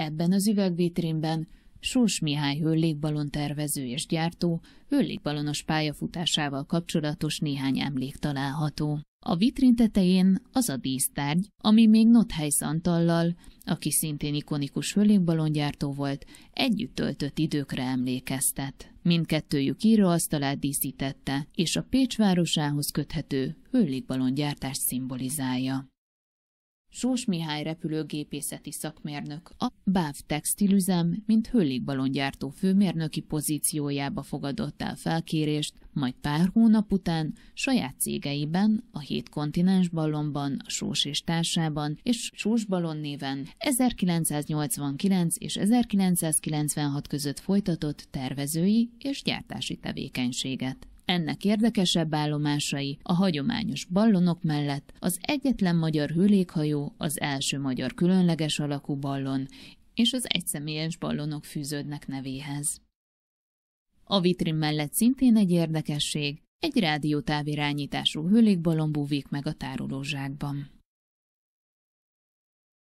Ebben az üvegvitrínben Sós Mihály hőlékbalon tervező és gyártó, hőlékbalonos pályafutásával kapcsolatos néhány emlék található. A vitrin tetején az a dísztárgy, ami még Nothelysz Antallal, aki szintén ikonikus hőlékbalongyártó volt, együtt töltött időkre emlékeztet. Mindkettőjük íróasztalát díszítette, és a Pécs városához köthető hőlékbalongyártást szimbolizálja. Sós Mihály repülőgépészeti szakmérnök, a BÁV textilüzem, mint hőlégbalongyártó főmérnöki pozíciójába fogadott el felkérést, majd pár hónap után saját cégeiben, a hét kontinens ballonban, a Sós és társában és Sós Ballon néven 1989 és 1996 között folytatott tervezői és gyártási tevékenységet. Ennek érdekesebb állomásai a hagyományos ballonok mellett az egyetlen magyar hőlékhajó, az első magyar különleges alakú ballon és az egyszemélyes ballonok fűződnek nevéhez. A vitrin mellett szintén egy érdekesség, egy rádiótávirányítású hőlékballon búvik meg a tárolózsákban.